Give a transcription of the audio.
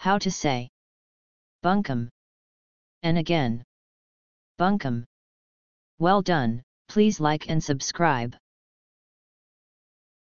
How to say. Bunkum. And again. Bunkum. Well done, please like and subscribe.